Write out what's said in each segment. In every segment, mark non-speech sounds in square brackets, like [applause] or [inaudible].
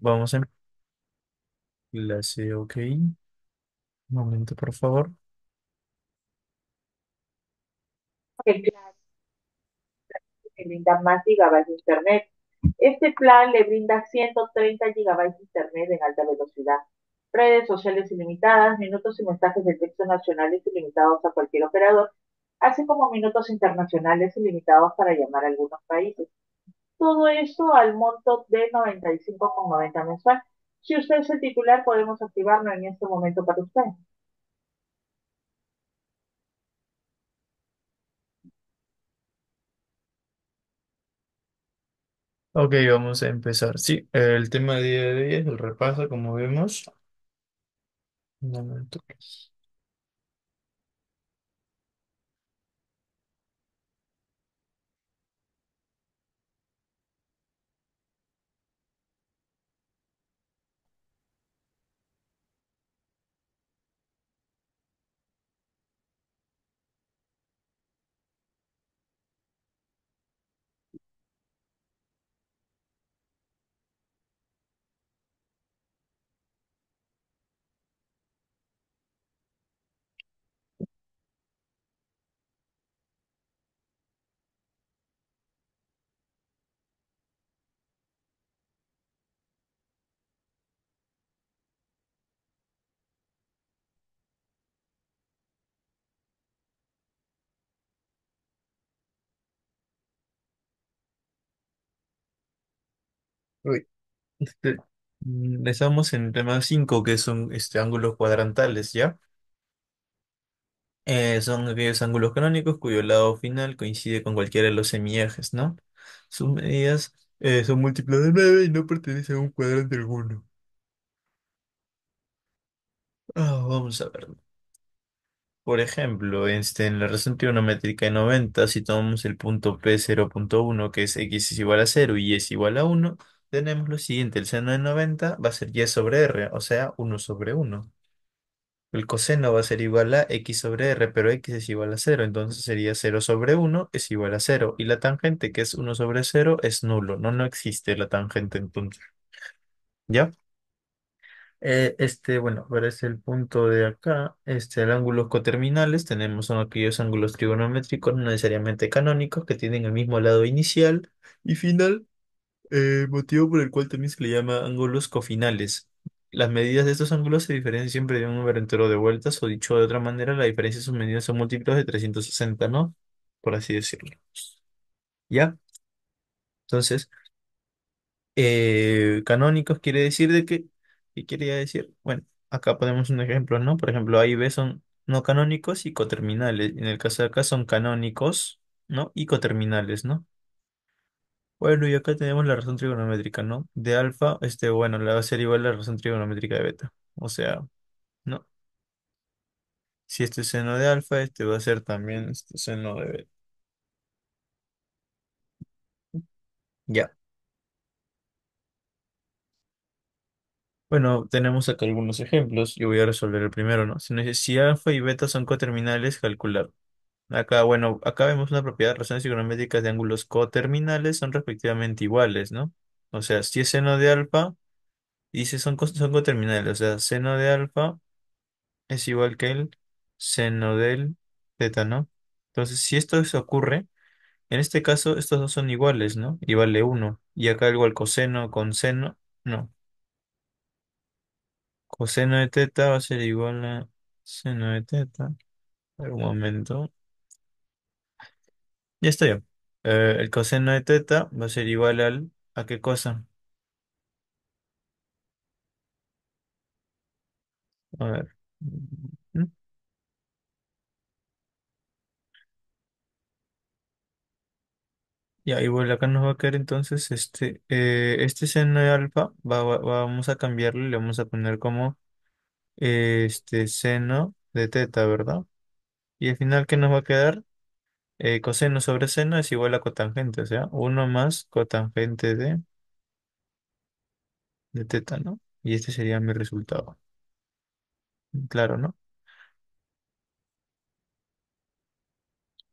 Vamos en clase, ok. Un momento, por favor. El plan le brinda más gigabytes de internet. Este plan le brinda 130 gigabytes de internet en alta velocidad, redes sociales ilimitadas, minutos y mensajes de texto nacionales ilimitados a cualquier operador, así como minutos internacionales ilimitados para llamar a algunos países todo eso al monto de 95,90 mensual. Si usted es el titular, podemos activarlo en este momento para usted. Ok, vamos a empezar. Sí, el tema de día de hoy es el repaso, como vemos. Un momento. Pues. Este, mm, estamos en el tema 5, que son este, ángulos cuadrantales, ¿ya? Eh, son aquellos ángulos canónicos cuyo lado final coincide con cualquiera de los semiejes ¿no? Sus medidas eh, son múltiplos de 9 y no pertenecen a un cuadrante alguno. Ah, vamos a verlo. Por ejemplo, este, en la razón métrica de 90, si tomamos el punto P0.1, que es x es igual a 0 y es igual a 1, tenemos lo siguiente, el seno de 90 va a ser y sobre r, o sea, 1 sobre 1. El coseno va a ser igual a x sobre r, pero x es igual a 0, entonces sería 0 sobre 1 es igual a 0. Y la tangente, que es 1 sobre 0, es nulo, no, no existe la tangente entonces. ¿Ya? Eh, este, bueno, ahora es el punto de acá. Este, el ángulo coterminales, tenemos son aquellos ángulos trigonométricos no necesariamente canónicos que tienen el mismo lado inicial y final eh, motivo por el cual también se le llama ángulos cofinales. Las medidas de estos ángulos se diferencian siempre de un número entero de vueltas, o dicho de otra manera, la diferencia de sus medidas son múltiplos de 360, ¿no? Por así decirlo. ¿Ya? Entonces, eh, canónicos quiere decir de qué? ¿qué quería decir? Bueno, acá ponemos un ejemplo, ¿no? Por ejemplo, A y B son no canónicos y coterminales. En el caso de acá son canónicos, ¿no? Y coterminales, ¿no? Bueno, y acá tenemos la razón trigonométrica, ¿no? De alfa, este, bueno, le va a ser igual a la razón trigonométrica de beta. O sea, ¿no? Si este es seno de alfa, este va a ser también este seno de beta. Ya. Bueno, tenemos acá algunos ejemplos. Yo voy a resolver el primero, ¿no? Si, si alfa y beta son coterminales, calcular. Acá, bueno, acá vemos una propiedad de razones trigonométricas de ángulos coterminales, son respectivamente iguales, ¿no? O sea, si es seno de alfa, dice son, son coterminales, o sea, seno de alfa es igual que el seno del teta, ¿no? Entonces, si esto se ocurre, en este caso estos dos son iguales, ¿no? Y vale 1. Y acá igual coseno con seno, no. Coseno de teta va a ser igual a seno de teta. Un momento. Ya está eh, el coseno de teta va a ser igual al... ¿A qué cosa? A ver. Mm. Ya, igual acá nos va a quedar entonces este... Eh, este seno de alfa vamos a cambiarlo y le vamos a poner como eh, este seno de teta, ¿verdad? Y al final, ¿qué nos va a quedar? Eh, coseno sobre seno es igual a cotangente, o sea, 1 más cotangente de, de teta, ¿no? Y este sería mi resultado. Claro, ¿no?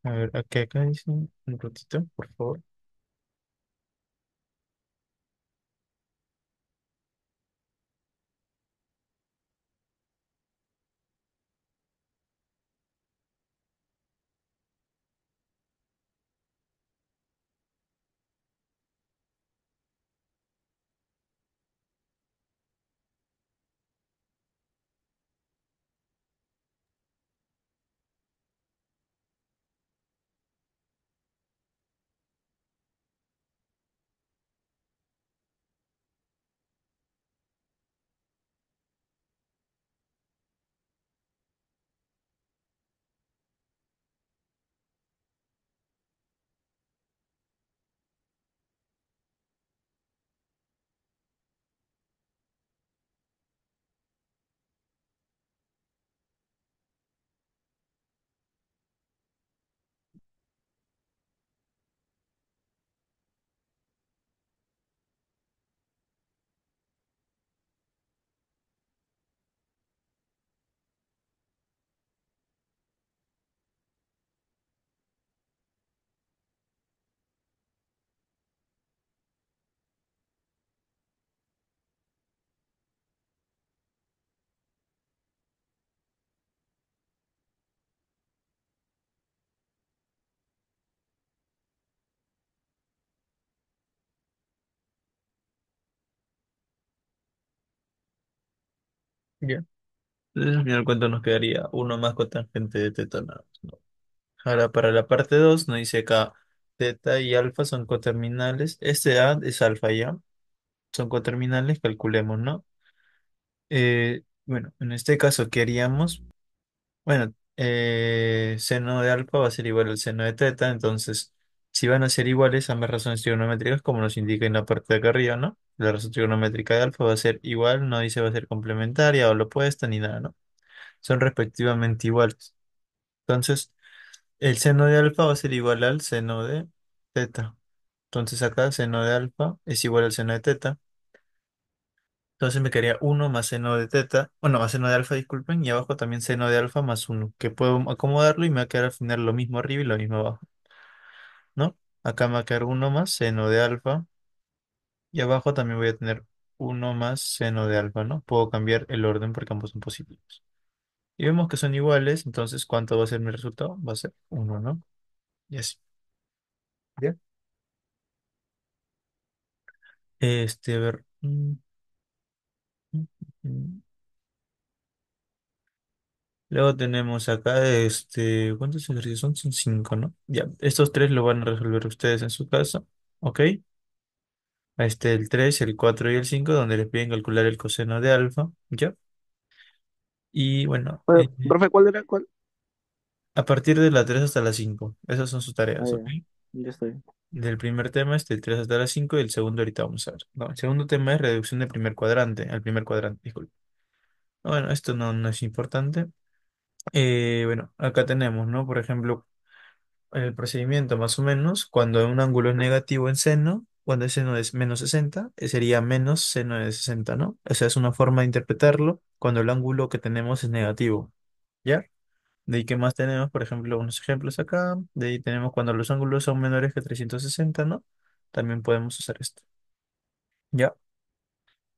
A ver, aquí acá dice un ratito, por favor. Ya. Entonces, al final, cuento nos quedaría? uno más cotangente de teta nada Ahora, para la parte 2, nos dice acá, teta y alfa son coterminales. Este A es alfa ya. Son coterminales, calculemos, ¿no? Eh, bueno, en este caso, ¿qué haríamos? Bueno, eh, seno de alfa va a ser igual al seno de teta, entonces si van a ser iguales, ambas razones trigonométricas, como nos indica en la parte de acá arriba, ¿no? La razón trigonométrica de alfa va a ser igual, no dice va a ser complementaria o lo opuesta ni nada, ¿no? Son respectivamente iguales. Entonces, el seno de alfa va a ser igual al seno de teta. Entonces acá seno de alfa es igual al seno de teta. Entonces me quedaría 1 más seno de teta, bueno, más seno de alfa, disculpen, y abajo también seno de alfa más 1, que puedo acomodarlo y me va a quedar al final lo mismo arriba y lo mismo abajo. ¿no? Acá me va a quedar uno más seno de alfa. Y abajo también voy a tener uno más seno de alfa, ¿no? Puedo cambiar el orden porque ambos son positivos. Y vemos que son iguales, entonces ¿cuánto va a ser mi resultado? Va a ser 1, ¿no? Y así. ¿Bien? Este, a ver. Mm, mm, mm, Luego tenemos acá, este, ¿cuántos ejercicios son? Son cinco, ¿no? Ya, estos tres lo van a resolver ustedes en su casa, ¿ok? Este, el 3, el 4 y el 5, donde les piden calcular el coseno de alfa, ¿ya? Y bueno, eh, profe, ¿cuál era? ¿Cuál? a partir de la 3 hasta la 5, esas son sus tareas, ah, ya, estoy Del primer tema este, el 3 hasta la 5 y el segundo ahorita vamos a ver. No, el segundo tema es reducción del primer cuadrante, al primer cuadrante, disculpe. Bueno, esto no, no es importante. Eh, bueno, acá tenemos, ¿no? Por ejemplo, el procedimiento más o menos, cuando un ángulo es negativo en seno, cuando el seno es menos 60, eh, sería menos seno de 60, ¿no? O sea, es una forma de interpretarlo cuando el ángulo que tenemos es negativo, ¿ya? De ahí, ¿qué más tenemos? Por ejemplo, unos ejemplos acá. De ahí tenemos cuando los ángulos son menores que 360, ¿no? También podemos usar esto, ¿ya?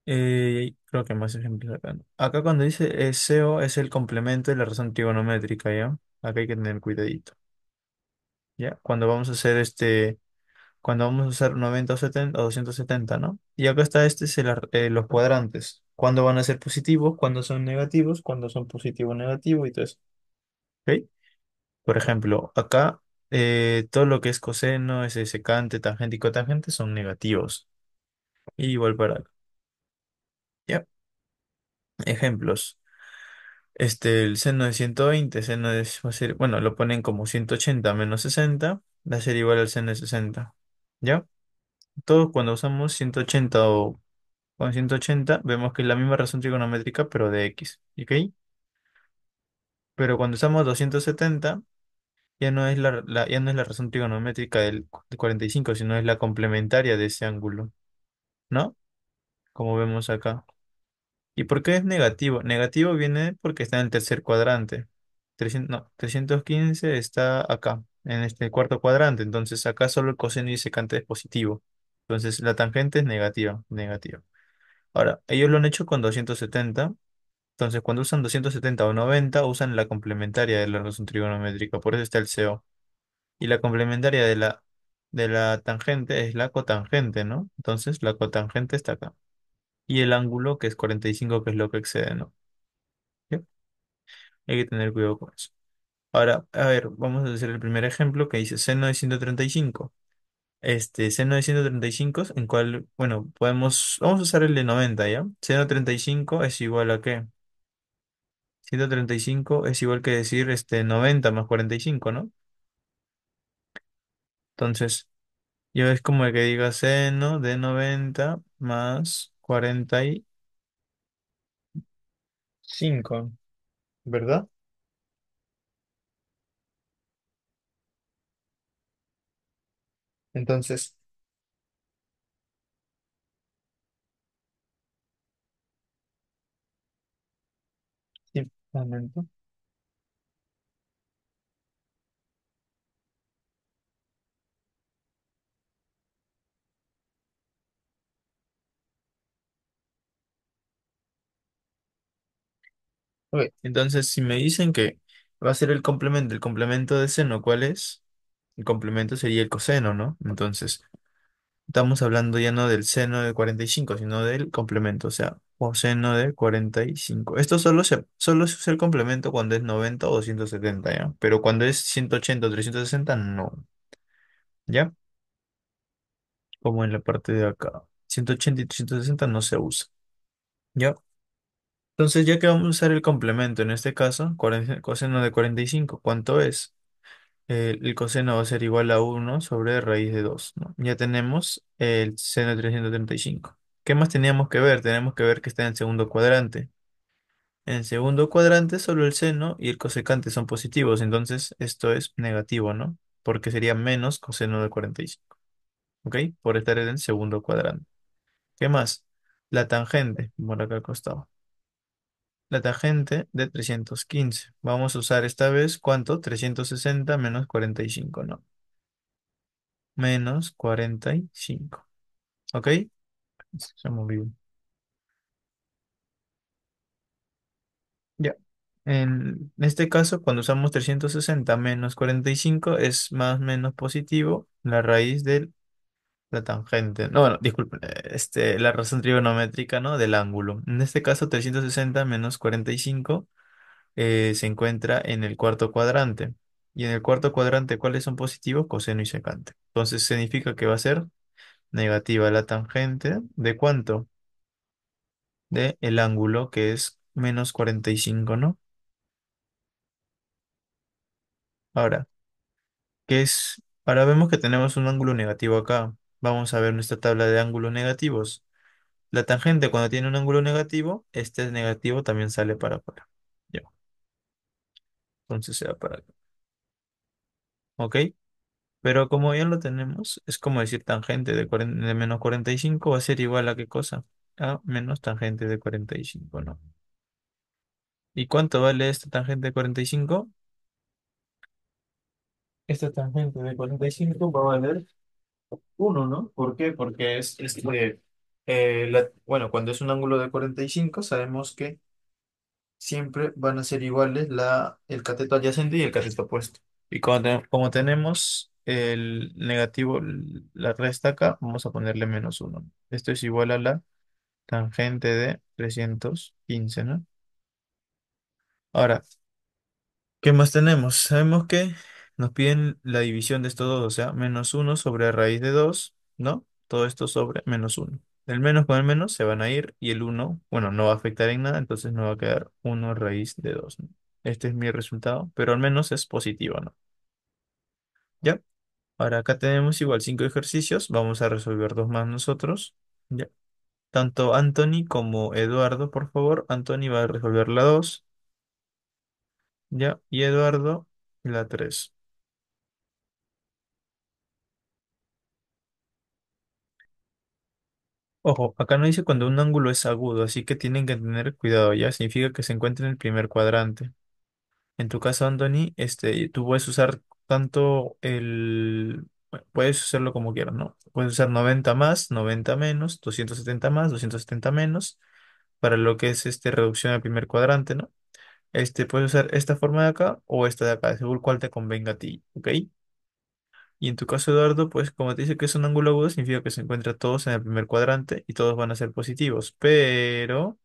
Eh, creo que más ejemplos acá. Acá cuando dice eh, SEO es el complemento de la razón trigonométrica, ¿ya? Acá hay que tener cuidadito, ¿ya? Cuando vamos a hacer este, cuando vamos a usar 90 o 270, ¿no? Y acá está este, es eh, los cuadrantes. Cuando van a ser positivos? cuando son negativos? Cuando son positivo negativo? Y todo eso, Por ejemplo, acá todo lo que es coseno, es secante, tangente y cotangente son negativos. Y igual para acá. Ejemplos. Este, el seno de 120, seno de, bueno, lo ponen como 180 menos 60, va a ser igual al seno de 60. ¿Ya? Todos cuando usamos 180 o con 180, vemos que es la misma razón trigonométrica, pero de x. ¿Ok? Pero cuando usamos 270, ya no es la, ya no es la razón trigonométrica del 45, sino es la complementaria de ese ángulo, ¿no? Como vemos acá. ¿Y por qué es negativo? Negativo viene porque está en el tercer cuadrante. no, 315 está acá, en este cuarto cuadrante. Entonces acá solo el coseno y secante es positivo. Entonces la tangente es negativa, negativa. Ahora, ellos lo han hecho con 270. Entonces cuando usan 270 o 90, usan la complementaria de la razón trigonométrica. Por eso está el CO. Y la complementaria de la, de la tangente es la cotangente, ¿no? Entonces la cotangente está acá y el ángulo que es 45, que es lo que excede, ¿no? Hay que tener cuidado con eso. Ahora, a ver, vamos a hacer el primer ejemplo que dice seno de 135. Este, seno de 135, en cual, bueno, podemos, vamos a usar el de 90, ¿ya? Seno de 35 es igual a qué? 135 es igual que decir, este, 90 más 45, ¿no? Entonces, yo es como que diga seno de 90 más Cuarenta y cinco, ¿verdad? Entonces, sí, un momento. Entonces, si me dicen que va a ser el complemento, el complemento de seno, ¿cuál es? El complemento sería el coseno, ¿no? Entonces, estamos hablando ya no del seno de 45, sino del complemento, o sea, coseno de 45. Esto solo se, solo se usa el complemento cuando es 90 o 270, ¿ya? Pero cuando es 180 o 360, no, ¿ya? Como en la parte de acá. 180 y 360 no se usa, ¿ya? Entonces, ya que vamos a usar el complemento, en este caso, coseno de 45, ¿cuánto es? Eh, el coseno va a ser igual a 1 sobre raíz de 2, ¿no? Ya tenemos el seno de 335. ¿Qué más teníamos que ver? Tenemos que ver que está en el segundo cuadrante. En el segundo cuadrante solo el seno y el cosecante son positivos, entonces esto es negativo, ¿no? Porque sería menos coseno de 45, ¿ok? Por estar en el segundo cuadrante. ¿Qué más? La tangente, por acá al costado la tangente de 315. Vamos a usar esta vez, ¿cuánto? 360 menos 45, ¿no? Menos 45. ¿Ok? Se movió. Ya. En este caso, cuando usamos 360 menos 45, es más o menos positivo la raíz del la tangente. No, bueno, disculpen. Eh, este, la razón trigonométrica, ¿no? Del ángulo. En este caso, 360 menos 45 eh, se encuentra en el cuarto cuadrante. Y en el cuarto cuadrante, ¿cuáles son positivos? Coseno y secante. Entonces significa que va a ser negativa la tangente. ¿De cuánto? De el ángulo, que es menos 45, ¿no? Ahora, ¿qué es? Ahora vemos que tenemos un ángulo negativo acá. Vamos a ver nuestra tabla de ángulos negativos. La tangente cuando tiene un ángulo negativo, este es negativo, también sale para acá. Entonces se va para acá. ¿Ok? Pero como ya lo tenemos, es como decir tangente de, de menos 45 va a ser igual a qué cosa? A menos tangente de 45, ¿no? ¿Y cuánto vale esta tangente de 45? Esta tangente de 45 va a valer uno, ¿no? ¿Por qué? Porque es eh, bueno, cuando es un ángulo de 45, sabemos que siempre van a ser iguales la, el cateto adyacente y el cateto opuesto. Y cuando como tenemos el negativo, la resta acá, vamos a ponerle menos 1. Esto es igual a la tangente de 315, ¿no? Ahora, ¿qué más tenemos? Sabemos que nos piden la división de estos dos, o sea, menos 1 sobre raíz de 2, ¿no? Todo esto sobre menos 1. El menos con el menos se van a ir y el 1, bueno, no va a afectar en nada, entonces nos va a quedar 1 raíz de 2, Este es mi resultado, pero al menos es positivo, ¿no? ¿Ya? Ahora acá tenemos igual 5 ejercicios, vamos a resolver dos más nosotros, ¿ya? Tanto Anthony como Eduardo, por favor. Anthony va a resolver la 2. Ya, y Eduardo la 3. Ojo, acá no dice cuando un ángulo es agudo, así que tienen que tener cuidado, ¿ya? Significa que se encuentra en el primer cuadrante. En tu caso, Anthony, este, tú puedes usar tanto el... Puedes usarlo como quieras, ¿no? Puedes usar 90 más, 90 menos, 270 más, 270 menos, para lo que es este, reducción al primer cuadrante, ¿no? Este, puedes usar esta forma de acá o esta de acá, según cuál te convenga a ti, ¿ok? Y en tu caso, Eduardo, pues como te dice que es un ángulo agudo, significa que se encuentra todos en el primer cuadrante y todos van a ser positivos. Pero,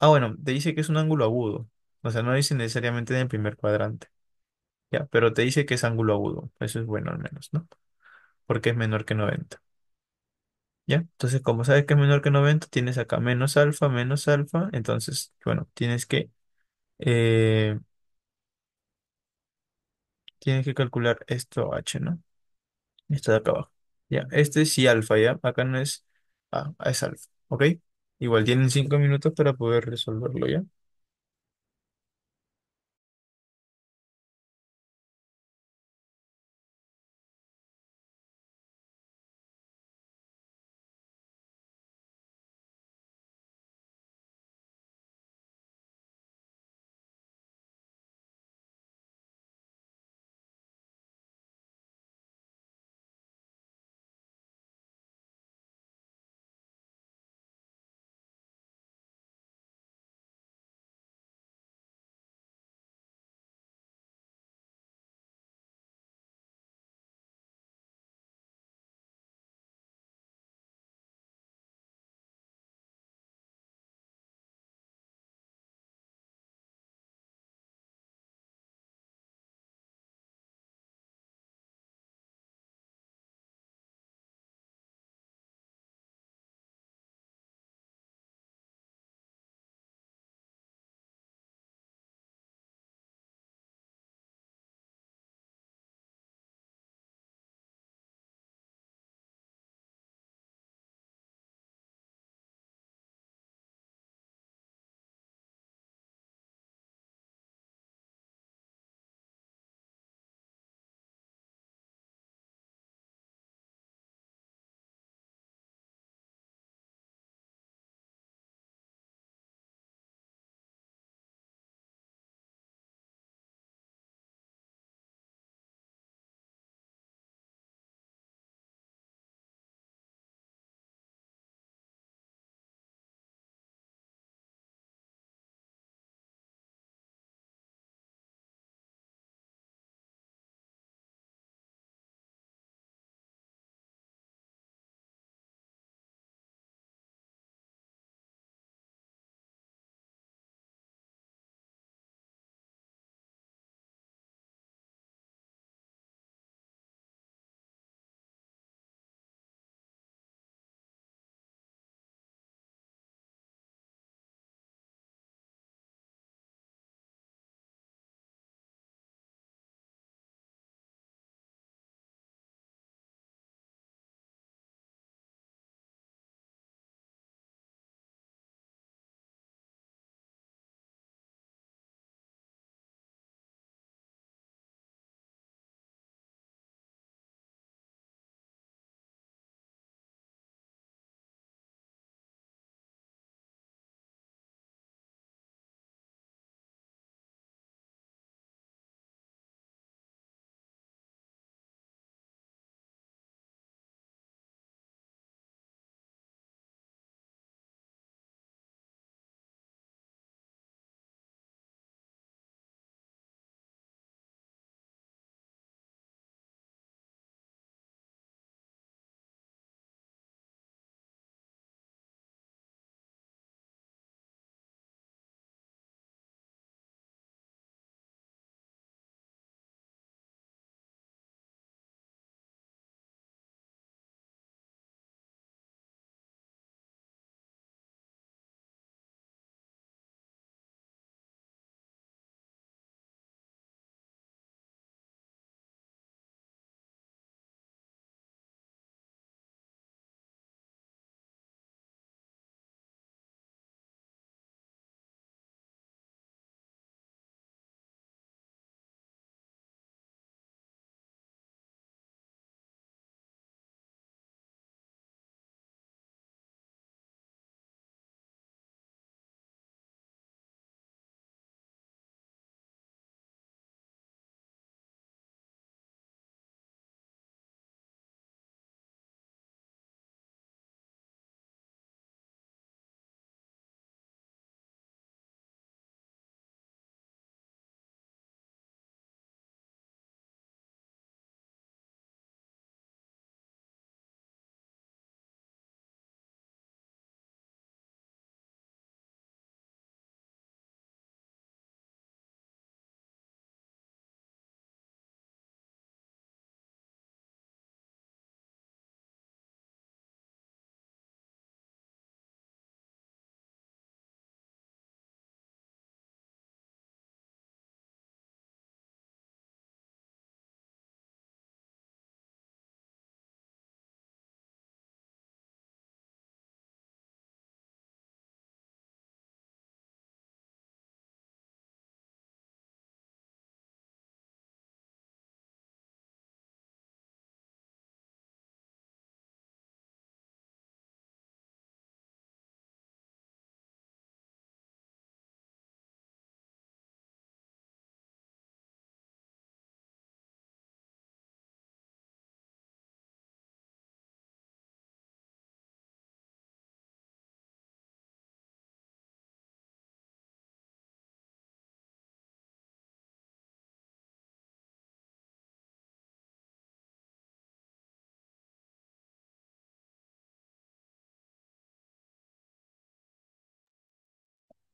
ah, bueno, te dice que es un ángulo agudo. O sea, no dice necesariamente en el primer cuadrante. Ya, pero te dice que es ángulo agudo. Eso es bueno al menos, ¿no? Porque es menor que 90. ¿Ya? Entonces, como sabes que es menor que 90, tienes acá menos alfa, menos alfa. Entonces, bueno, tienes que eh, Tienes que calcular esto H, ¿no? Esto de acá abajo. Ya, este es alfa, ¿ya? Acá no es A, es alfa, ¿ok? Igual tienen cinco minutos para poder resolverlo, ¿ya?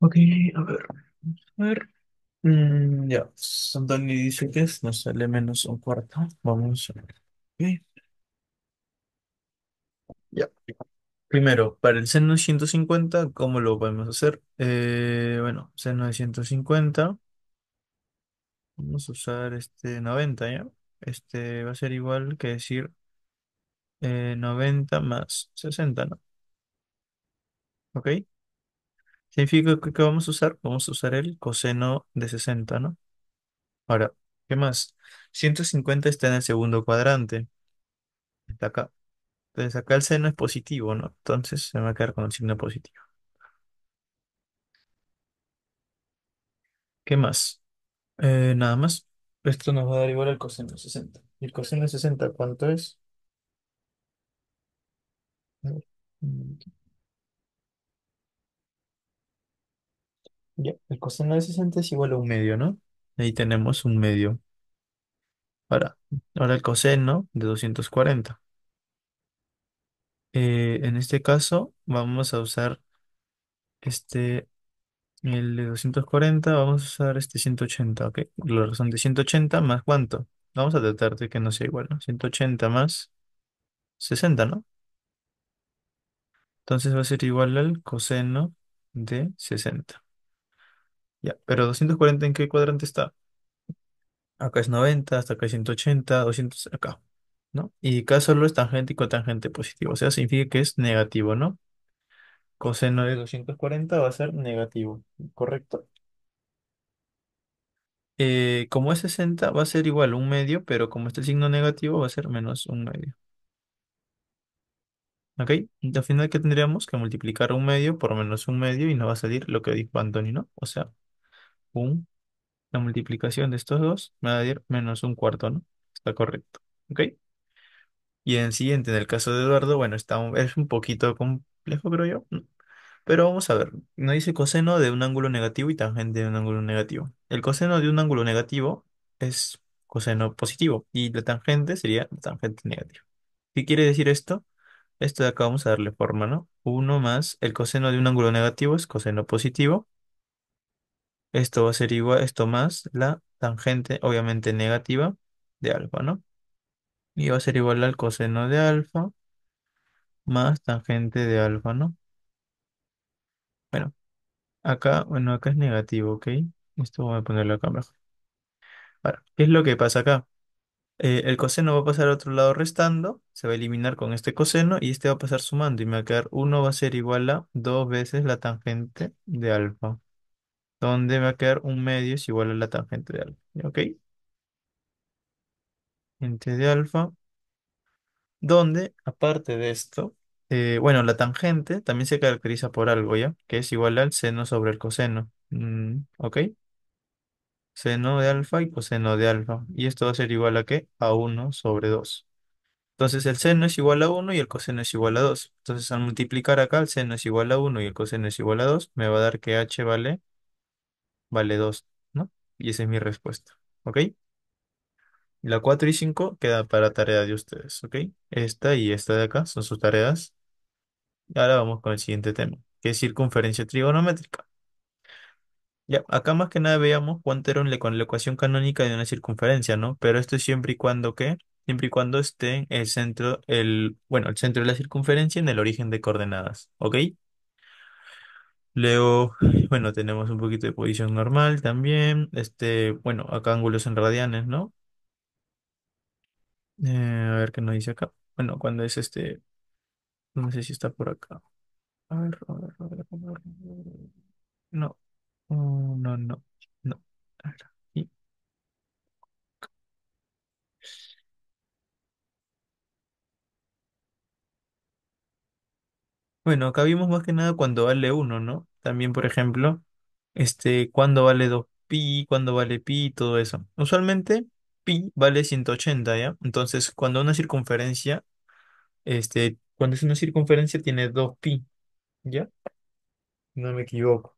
Ok, a ver. A ver. Mm, ya, Santoni dice que es, nos sale menos un cuarto. Vamos a ver. Ya. Primero, para el seno de 150, ¿cómo lo podemos hacer? Eh, bueno, seno de 150, vamos a usar este 90, ¿ya? Este va a ser igual que decir 90 eh, más 60, ¿no? ¿Ok? Significa que, vamos a usar, vamos a usar el coseno de 60, ¿no? Ahora, ¿qué más? 150 está en el segundo cuadrante. Está acá. Entonces acá el seno es positivo, ¿no? Entonces se va a quedar con el signo positivo. ¿Qué más? Eh, nada más. Esto nos va a dar igual al coseno de 60. ¿Y el coseno de 60 cuánto es? A un Ya, el coseno de 60 es igual a un medio, ¿no? Ahí tenemos un medio. Ahora, ahora el coseno de 240. Eh, en este caso vamos a usar este, el de 240, vamos a usar este 180, ¿ok? La razón de 180 más cuánto. Vamos a tratar de que no sea igual, ¿no? 180 más 60, ¿no? Entonces va a ser igual al coseno de 60. Ya, pero 240 ¿en qué cuadrante está? Acá es 90, hasta acá es 180, 200 acá, ¿no? Y acá solo es tangente y cotangente positivo, o sea, significa que es negativo, ¿no? Coseno de 240 va a ser negativo, ¿correcto? Eh, como es 60, va a ser igual un medio, pero como está el signo negativo, va a ser menos un medio. ¿Ok? Y al final, ¿qué tendríamos? Que multiplicar un medio por menos un medio y nos va a salir lo que dijo Antonio, ¿no? O sea, 1. La multiplicación de estos dos me va a dar menos un cuarto, ¿no? Está correcto. ¿Ok? Y en siguiente, en el caso de Eduardo, bueno, está es un poquito complejo, creo yo. Pero vamos a ver. no dice coseno de un ángulo negativo y tangente de un ángulo negativo. El coseno de un ángulo negativo es coseno positivo y la tangente sería tangente negativa. ¿Qué quiere decir esto? Esto de acá vamos a darle forma, ¿no? 1 más el coseno de un ángulo negativo es coseno positivo esto va a ser igual, esto más la tangente, obviamente negativa, de alfa, ¿no? Y va a ser igual al coseno de alfa más tangente de alfa, ¿no? Bueno, acá, bueno, acá es negativo, ¿ok? Esto voy a ponerlo acá mejor. Ahora, ¿qué es lo que pasa acá? Eh, el coseno va a pasar al otro lado restando, se va a eliminar con este coseno y este va a pasar sumando y me va a quedar 1 va a ser igual a 2 veces la tangente de alfa donde me va a quedar un medio es igual a la tangente de alfa. ¿Ok? Tangente de alfa, donde, aparte de esto, eh, bueno, la tangente también se caracteriza por algo, ¿ya? Que es igual al seno sobre el coseno. Mm, ¿ok? Seno de alfa y coseno de alfa. Y esto va a ser igual a qué? A 1 sobre 2. Entonces el seno es igual a 1 y el coseno es igual a 2. Entonces al multiplicar acá el seno es igual a 1 y el coseno es igual a 2, me va a dar que h vale vale 2, ¿no? Y esa es mi respuesta, ¿ok? La 4 y 5 queda para tarea de ustedes, ¿ok? Esta y esta de acá son sus tareas. Y ahora vamos con el siguiente tema, que es circunferencia trigonométrica. Ya, acá más que nada veíamos cuánto era con la ecuación canónica de una circunferencia, ¿no? Pero esto es siempre y cuando ¿qué? siempre y cuando esté el centro, el, bueno, el centro de la circunferencia en el origen de coordenadas, ¿ok? Luego, [sighs] bueno, tenemos un poquito de posición normal también. Este, bueno, acá ángulos en radianes, ¿no? Eh, a ver qué nos dice acá. Bueno, cuando es este, no sé si está por acá. A ver, a ver, a ver, No, no, no. Bueno, acá vimos más que nada cuando vale 1, ¿no? También, por ejemplo, este, cuando vale 2 pi, cuando vale pi, todo eso. Usualmente pi vale 180, ¿ya? Entonces, cuando una circunferencia, este, cuando es una circunferencia tiene 2 pi, ¿ya? No me equivoco.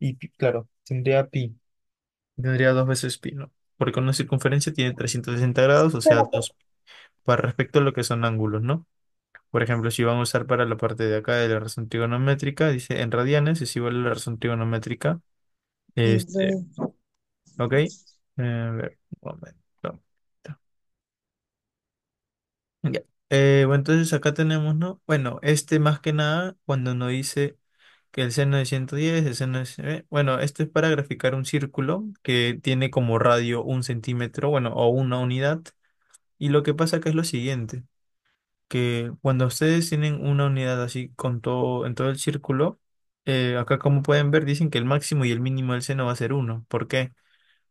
Y claro, tendría pi, tendría dos veces pi, ¿no? Porque una circunferencia tiene 360 grados, o sea, dos. Para respecto a lo que son ángulos, ¿no? Por ejemplo, si vamos a usar para la parte de acá de la razón trigonométrica, dice en radianes es igual a la razón trigonométrica. Este, ok. Eh, a ver, un momento. Eh, bueno, entonces acá tenemos, ¿no? Bueno, este más que nada, cuando uno dice que el seno de 110, el seno es. Eh, bueno, esto es para graficar un círculo que tiene como radio un centímetro, bueno, o una unidad. Y lo que pasa que es lo siguiente que cuando ustedes tienen una unidad así con todo, en todo el círculo, eh, acá como pueden ver, dicen que el máximo y el mínimo del seno va a ser 1. ¿Por qué?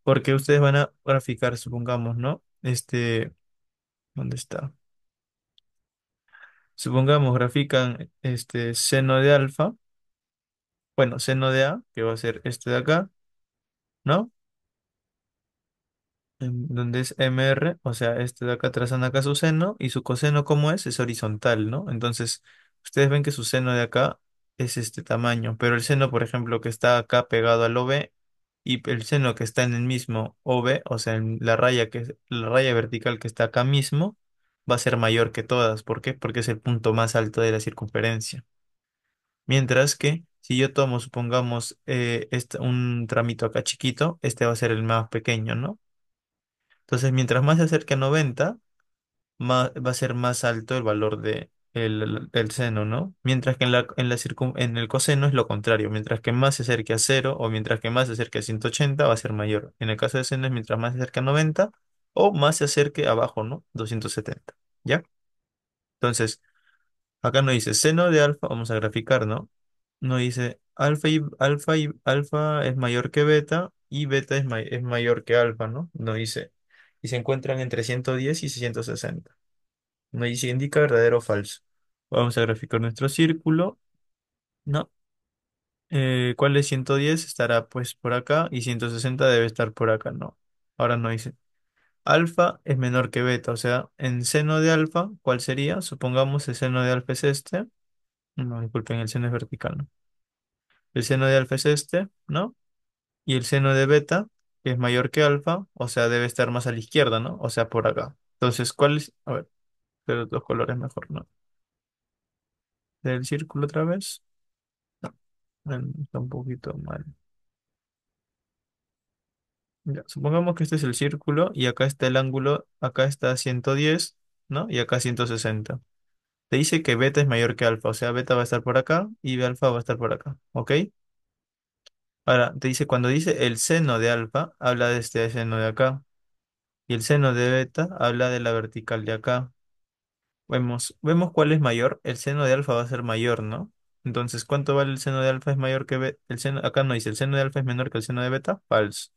Porque ustedes van a graficar, supongamos, ¿no? Este, ¿dónde está? Supongamos, grafican este seno de alfa, bueno, seno de A, que va a ser este de acá, ¿no? Em, donde es MR, o sea, este de acá trazando acá su seno, y su coseno, ¿cómo es? Es horizontal, ¿no? Entonces, ustedes ven que su seno de acá es este tamaño, pero el seno, por ejemplo, que está acá pegado al OB, y el seno que está en el mismo OB, o sea, en la raya que la raya vertical que está acá mismo, va a ser mayor que todas. ¿Por qué? Porque es el punto más alto de la circunferencia. Mientras que si yo tomo, supongamos, eh, un tramito acá chiquito, este va a ser el más pequeño, ¿no? Entonces, mientras más se acerque a 90, va a ser más alto el valor de el, seno, ¿no? Mientras que en la, en la en el coseno es lo contrario. Mientras que más se acerque a 0 o mientras que más se acerque a 180 va a ser mayor. En el caso de seno es mientras más se acerque a 90 o más se acerque abajo, ¿no? 270. ¿Ya? Entonces, acá nos dice seno de alfa, vamos a graficar, ¿no? Nos dice alfa y alfa y alfa es mayor que beta y beta es, es mayor que alfa, ¿no? Nos dice y se encuentran entre 110 y 660. No dice indica verdadero o falso. Vamos a graficar nuestro círculo. No. Eh, ¿cuál es 110? Estará pues por acá y 160 debe estar por acá. No. Ahora no dice. Alfa es menor que beta, o sea, en seno de alfa, ¿cuál sería? Supongamos el seno de alfa es este. No, disculpen, el seno es vertical, ¿no? El seno de alfa es este, ¿no? Y el seno de beta es mayor que alfa, o sea, debe estar más a la izquierda, ¿no? O sea, por acá. Entonces, ¿cuál es? A ver, pero los dos colores mejor, ¿no? Del círculo otra vez. No, está un poquito mal. supongamos que este es el círculo y acá está el ángulo, acá está 110, ¿no? Y acá 160. Te dice que beta es mayor que alfa, o sea, beta va a estar por acá y alfa va a estar por acá, ¿ok? Ahora, te dice, cuando dice el seno de alfa, habla de este seno de acá. Y el seno de beta habla de la vertical de acá. Vemos, vemos cuál es mayor. El seno de alfa va a ser mayor, ¿no? Entonces, ¿cuánto vale el seno de alfa es mayor que El seno, acá no dice, ¿el seno de alfa es menor que el seno de beta? Falso.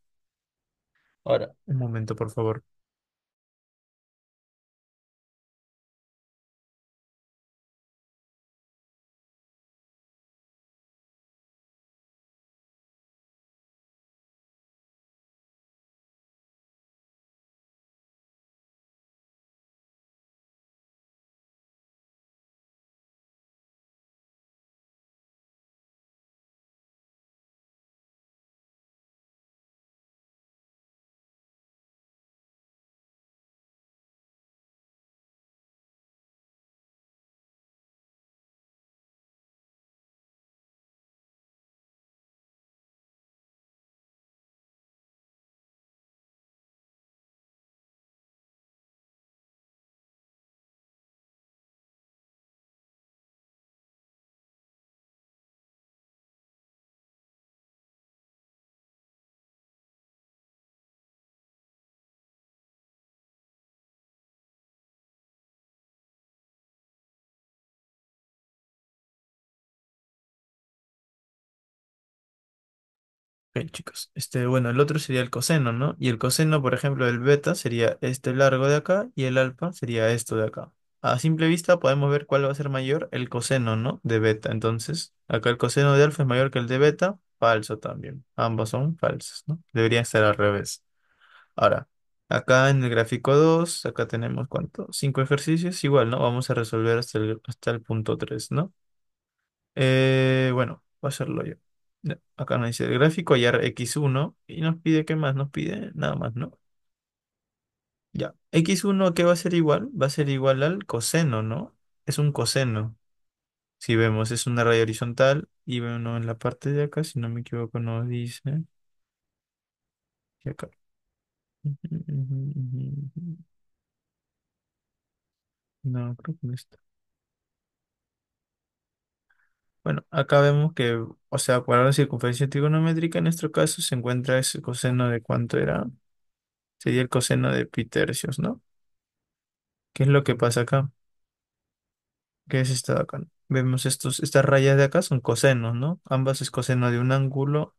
Ahora, un momento, por favor. Bien chicos. Este, bueno, el otro sería el coseno, ¿no? Y el coseno, por ejemplo, del beta sería este largo de acá y el alfa sería esto de acá. A simple vista podemos ver cuál va a ser mayor el coseno, ¿no? De beta. Entonces, acá el coseno de alfa es mayor que el de beta. Falso también. Ambos son falsos, ¿no? Deberían ser al revés. Ahora, acá en el gráfico 2, acá tenemos ¿cuánto? Cinco ejercicios. Igual, ¿no? Vamos a resolver hasta el, hasta punto 3, ¿no? Eh, bueno, voy a hacerlo yo. Acá nos dice el gráfico hallar x1 y nos pide, ¿qué más? Nos pide nada más, ¿no? Ya. x1 qué va a ser igual? Va a ser igual al coseno, ¿no? Es un coseno. Si vemos, es una raya horizontal y bueno, en la parte de acá, si no me equivoco, nos dice. Y acá. [laughs] No, creo que no está. Bueno, acá vemos que, o sea, para la circunferencia trigonométrica, en nuestro caso, se encuentra ese coseno de cuánto era. Sería el coseno de pi tercios, ¿no? ¿Qué es lo que pasa acá? ¿Qué es esto acá? Vemos estos, estas rayas de acá son cosenos, ¿no? Ambas es coseno de un ángulo.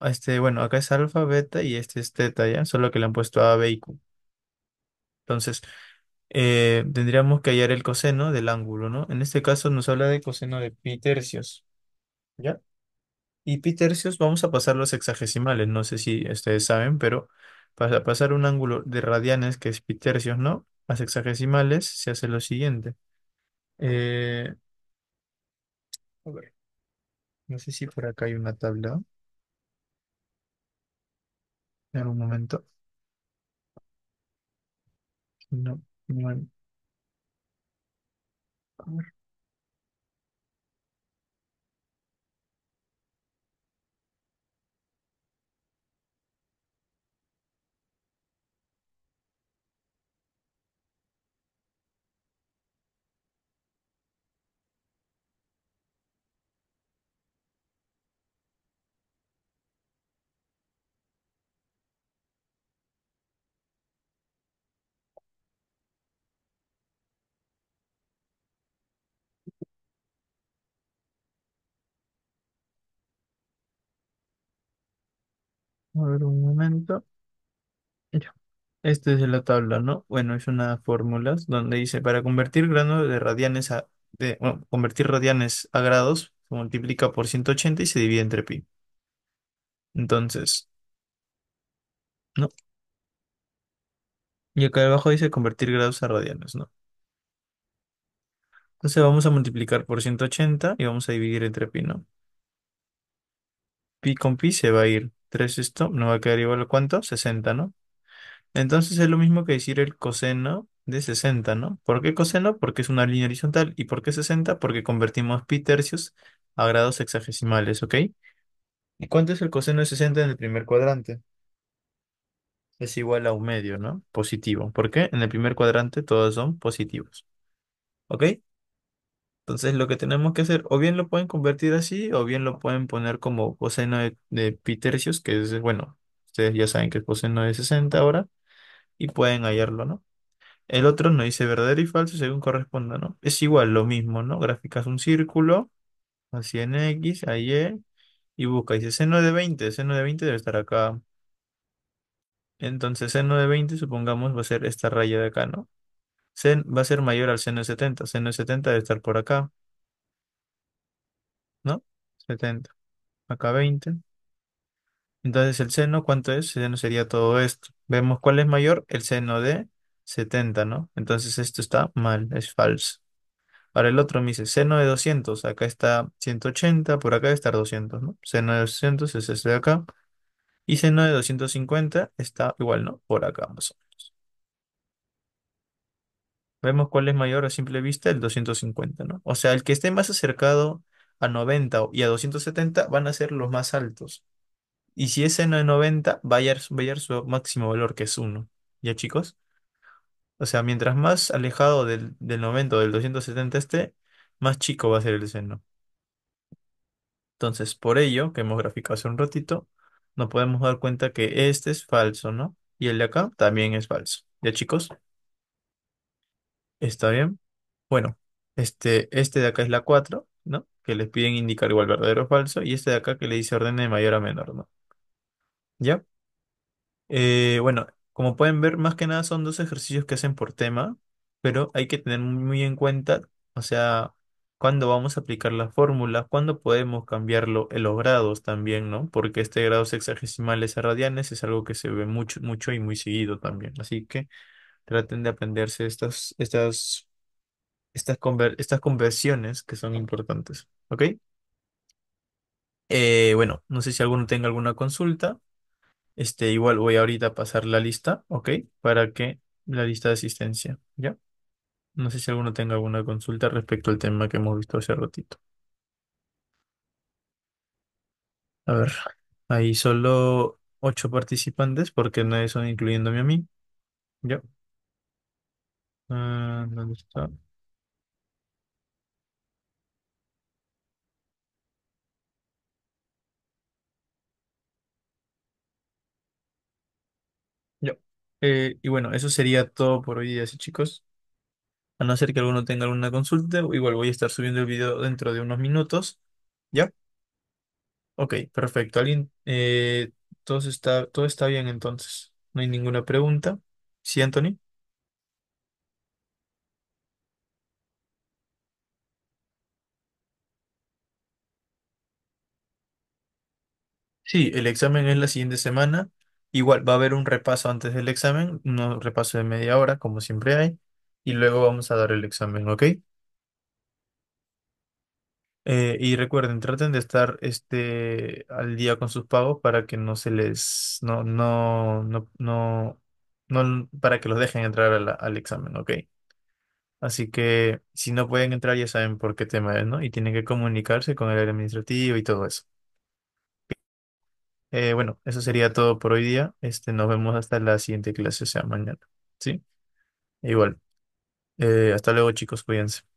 Este, bueno, acá es alfa, beta y este es teta, ¿ya? Solo que le han puesto A, B y Q. Entonces, eh, tendríamos que hallar el coseno del ángulo, ¿no? En este caso nos habla de coseno de pi tercios, ¿ya? Y pi tercios vamos a pasar los hexagesimales, no sé si ustedes saben, pero para pasar un ángulo de radianes, que es pi tercios, ¿no? A hexagesimales se hace lo siguiente. Eh, a ver, no sé si por acá hay una tabla. En algún momento. No. はい。A ver, un momento. Mira, este es la tabla, ¿no? Bueno, es una fórmula donde dice, para convertir grados de radianes a, de, convertir radianes a grados, se multiplica por 180 y se divide entre pi. Entonces, ¿no? Y acá abajo dice convertir grados a radianes, ¿no? Entonces vamos a multiplicar por 180 y vamos a dividir entre pi, ¿no? Pi con pi se va a ir. 3 esto no va a quedar igual a cuánto? 60, ¿no? Entonces es lo mismo que decir el coseno de 60, ¿no? ¿Por qué coseno? Porque es una línea horizontal. ¿Y por qué 60? Porque convertimos pi tercios a grados hexagesimales, ¿ok? ¿Y cuánto es el coseno de 60 en el primer cuadrante? Es igual a un medio, ¿no? Positivo. ¿Por qué? En el primer cuadrante todos son positivos. ¿Ok? Entonces lo que tenemos que hacer, o bien lo pueden convertir así, o bien lo pueden poner como coseno de, pi tercios, que es, bueno, ustedes ya saben que es coseno de 60 ahora, y pueden hallarlo, ¿no? El otro no dice verdadero y falso según corresponda, ¿no? Es igual, lo mismo, ¿no? graficas un círculo, así en X, ahí Y, e, y busca, dice seno de 20, seno de 20 debe estar acá. Entonces seno de 20, supongamos, va a ser esta raya de acá, ¿no? va a ser mayor al seno de 70. Seno de 70 debe estar por acá, ¿no? 70. Acá 20. Entonces el seno, ¿cuánto es? seno sería todo esto. Vemos cuál es mayor, el seno de 70, ¿no? Entonces esto está mal, es falso. Ahora el otro me dice seno de 200, acá está 180, por acá debe estar 200, ¿no? Seno de 200 es este de acá. Y seno de 250 está igual, ¿no? Por acá más o menos. Vemos cuál es mayor a simple vista, el 250, ¿no? O sea, el que esté más acercado a 90 y a 270 van a ser los más altos. Y si es seno de 90, va a hallar, su máximo valor, que es 1. ¿Ya, chicos? O sea, mientras más alejado del, del 90 o del 270 esté, más chico va a ser el seno. Entonces, por ello, que hemos graficado hace un ratito, nos podemos dar cuenta que este es falso, ¿no? Y el de acá también es falso. ¿Ya, chicos? ¿Está bien? Bueno, este, este de acá es la 4, ¿no? Que les piden indicar igual verdadero o falso. Y este de acá que le dice orden de mayor a menor, ¿no? ¿Ya? Eh, bueno, como pueden ver, más que nada son dos ejercicios que hacen por tema, pero hay que tener muy en cuenta, o sea, cuándo vamos a aplicar la fórmula cuando podemos cambiarlo en eh, los grados también, ¿no? Porque este grado sexagesimales a radianes es algo que se ve mucho, mucho y muy seguido también. Así que traten de aprenderse estas, estas, estas, estas conversiones que son importantes. ¿Ok? Eh, bueno, no sé si alguno tenga alguna consulta. Este, igual voy ahorita a pasar la lista, ¿ok? Para que la lista de asistencia, ¿ya? No sé si alguno tenga alguna consulta respecto al tema que hemos visto hace ratito. A ver, hay solo ocho participantes porque no son incluyéndome a mí, ¿ya? Ah, ¿dónde está? Yo. Eh, y bueno, eso sería todo por hoy así chicos. A no ser que alguno tenga alguna consulta, igual voy a estar subiendo el video dentro de unos minutos. ¿Ya? Ok, perfecto. ¿Alguien? Eh, todo está, todo está bien entonces. No hay ninguna pregunta. ¿Sí, Anthony? Sí, el examen es la siguiente semana. Igual va a haber un repaso antes del examen, un repaso de media hora, como siempre hay, y luego vamos a dar el examen, ¿ok? Eh, y recuerden, traten de estar este, al día con sus pagos para que no se les, no, no, no, no, para que los dejen entrar al examen, ¿ok? Así que si no pueden entrar, ya saben por qué tema es, ¿no? Y tienen que comunicarse con el administrativo y todo eso. Eh, bueno, eso sería todo por hoy día. Este, nos vemos hasta la siguiente clase, o sea, mañana. ¿Sí? Igual. Eh, hasta luego, chicos, cuídense.